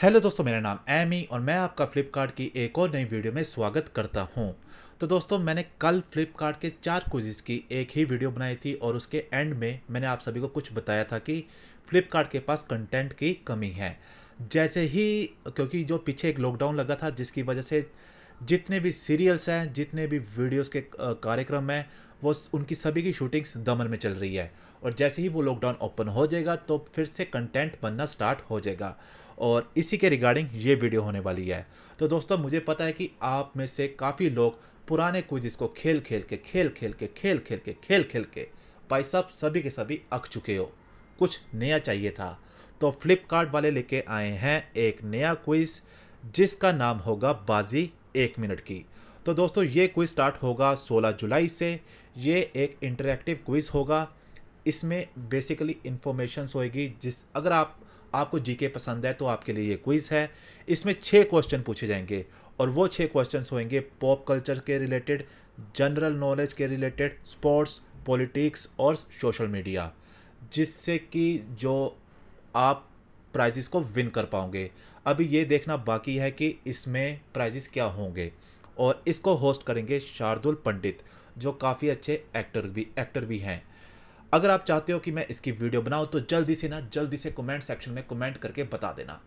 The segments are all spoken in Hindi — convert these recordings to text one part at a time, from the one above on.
हेलो दोस्तों मेरा नाम एमी और मैं आपका फ्लिपकार्ट की एक और नई वीडियो में स्वागत करता हूं तो दोस्तों मैंने कल फ्लिपकार्ट के चार क्विज़ की एक ही वीडियो बनाई थी और उसके एंड में मैंने आप सभी को कुछ बताया था कि फ्लिपकार्ट के पास कंटेंट की कमी है जैसे ही क्योंकि जो पीछे एक लॉकडाउन लगा था जिसकी वजह से जितने भी सीरियल्स हैं जितने भी वीडियोज़ के कार्यक्रम हैं वो उनकी सभी की शूटिंग्स दमन में चल रही है और जैसे ही वो लॉकडाउन ओपन हो जाएगा तो फिर से कंटेंट बनना स्टार्ट हो जाएगा और इसी के रिगार्डिंग ये वीडियो होने वाली है तो दोस्तों मुझे पता है कि आप में से काफ़ी लोग पुराने क्विज इसको खेल खेल के खेल खेल के खेल खेल के खेल खेल के भाई सब सभी के सभी अक चुके हो कुछ नया चाहिए था तो फ्लिपकार्ट वाले लेके आए हैं एक नया क्विज जिसका नाम होगा बाजी एक मिनट की तो दोस्तों ये क्विज स्टार्ट होगा 16 जुलाई से ये एक इंटरेक्टिव क्विज होगा इसमें बेसिकली इन्फॉर्मेशन होएगी जिस अगर आप आपको जीके पसंद है तो आपके लिए ये क्विज़ है इसमें छः क्वेश्चन पूछे जाएंगे और वो छः क्वेश्चन होंगे पॉप कल्चर के रिलेटेड जनरल नॉलेज के रिलेटेड स्पोर्ट्स पॉलिटिक्स और सोशल मीडिया जिससे कि जो आप प्राइजेस को विन कर पाओगे अभी ये देखना बाकी है कि इसमें प्राइजेस क्या होंगे और इसको होस्ट करेंगे शार्दुल पंडित जो काफ़ी अच्छे एक्टर भी एक्टर भी हैं अगर आप चाहते हो कि मैं इसकी वीडियो बनाऊँ तो जल्दी से ना जल्दी से कमेंट सेक्शन में कमेंट करके बता देना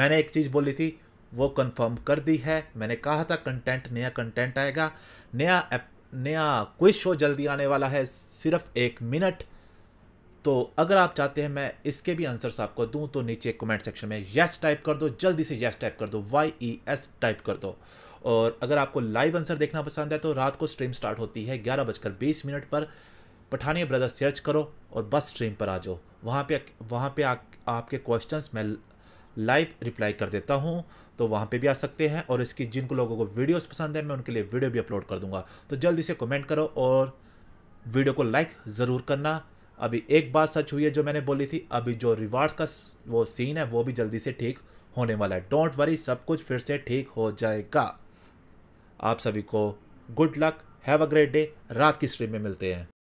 मैंने एक चीज़ बोली थी वो कंफर्म कर दी है मैंने कहा था कंटेंट नया कंटेंट आएगा नया एप, नया क्विज शो जल्दी आने वाला है सिर्फ एक मिनट तो अगर आप चाहते हैं मैं इसके भी आंसर्स आपको दूं तो नीचे कमेंट सेक्शन में यस टाइप कर दो जल्दी से यस टाइप कर दो वाई ई एस टाइप कर दो और अगर आपको लाइव आंसर देखना पसंद है तो रात को स्ट्रीम स्टार्ट होती है ग्यारह बजकर बीस मिनट पर पठानिया ब्रदर्स सर्च करो और बस स्ट्रीम पर आ जाओ वहाँ पे वहाँ पे आ, आपके क्वेश्चंस मैं लाइव रिप्लाई कर देता हूँ तो वहाँ पे भी आ सकते हैं और इसकी जिनको लोगों को वीडियोस पसंद है मैं उनके लिए वीडियो भी अपलोड कर दूँगा तो जल्दी से कमेंट करो और वीडियो को लाइक ज़रूर करना अभी एक बात सच हुई है जो मैंने बोली थी अभी जो रिवार्ड्स का वो सीन है वो भी जल्दी से ठीक होने वाला है डोंट वरी सब कुछ फिर से ठीक हो जाएगा आप सभी को good luck have a great day रात की स्ट्रीम में मिलते हैं